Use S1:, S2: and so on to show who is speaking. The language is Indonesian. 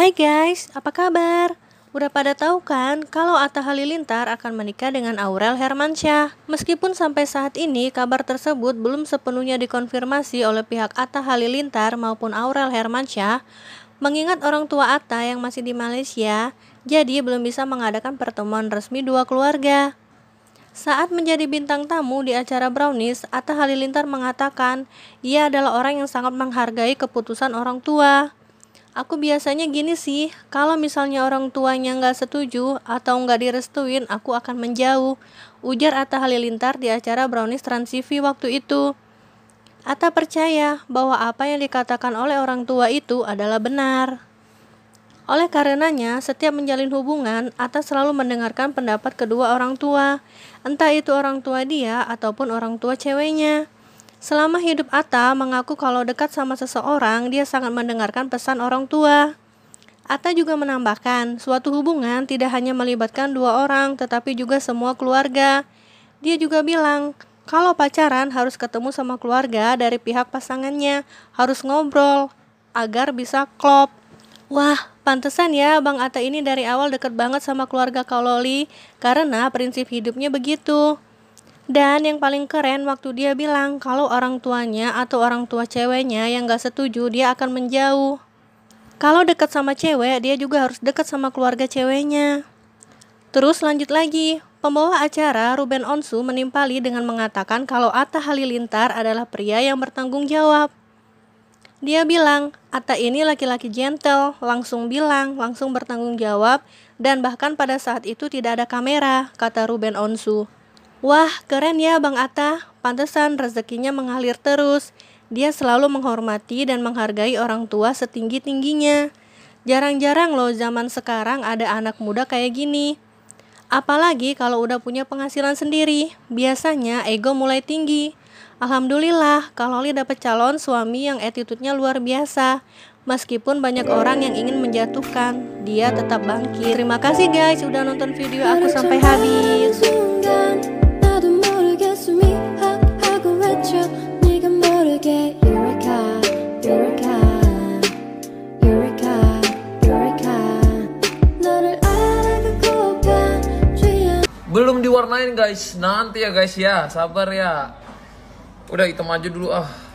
S1: Hai guys, apa kabar? Udah pada tahu kan kalau Atta Halilintar akan menikah dengan Aurel Hermansyah? Meskipun sampai saat ini kabar tersebut belum sepenuhnya dikonfirmasi oleh pihak Atta Halilintar maupun Aurel Hermansyah, mengingat orang tua Atta yang masih di Malaysia, jadi belum bisa mengadakan pertemuan resmi dua keluarga. Saat menjadi bintang tamu di acara Brownies, Atta Halilintar mengatakan ia adalah orang yang sangat menghargai keputusan orang tua. Aku biasanya gini sih, kalau misalnya orang tuanya nggak setuju atau nggak direstuin, aku akan menjauh. Ujar Atta Halilintar di acara Brownies Trans TV waktu itu. Atta percaya bahwa apa yang dikatakan oleh orang tua itu adalah benar. Oleh karenanya, setiap menjalin hubungan, Atta selalu mendengarkan pendapat kedua orang tua, entah itu orang tua dia ataupun orang tua ceweknya. Selama hidup Atta mengaku kalau dekat sama seseorang, dia sangat mendengarkan pesan orang tua. Atta juga menambahkan, suatu hubungan tidak hanya melibatkan dua orang, tetapi juga semua keluarga. Dia juga bilang, kalau pacaran harus ketemu sama keluarga dari pihak pasangannya, harus ngobrol agar bisa klop. Wah, pantesan ya Bang Atta ini dari awal deket banget sama keluarga Kaloli karena prinsip hidupnya begitu. Dan yang paling keren waktu dia bilang kalau orang tuanya atau orang tua ceweknya yang gak setuju dia akan menjauh. Kalau dekat sama cewek, dia juga harus dekat sama keluarga ceweknya. Terus lanjut lagi, pembawa acara Ruben Onsu menimpali dengan mengatakan kalau Atta Halilintar adalah pria yang bertanggung jawab. Dia bilang, Atta ini laki-laki gentle, langsung bilang, langsung bertanggung jawab, dan bahkan pada saat itu tidak ada kamera, kata Ruben Onsu. Wah, keren ya Bang Atta. Pantesan rezekinya mengalir terus. Dia selalu menghormati dan menghargai orang tua setinggi-tingginya. Jarang-jarang loh zaman sekarang ada anak muda kayak gini. Apalagi kalau udah punya penghasilan sendiri, biasanya ego mulai tinggi. Alhamdulillah, kalau Li dapat calon suami yang attitude-nya luar biasa. Meskipun banyak orang yang ingin menjatuhkan, dia tetap bangkit. Terima kasih guys sudah nonton video aku sampai habis. main guys nanti ya guys ya sabar ya udah kita maju dulu ah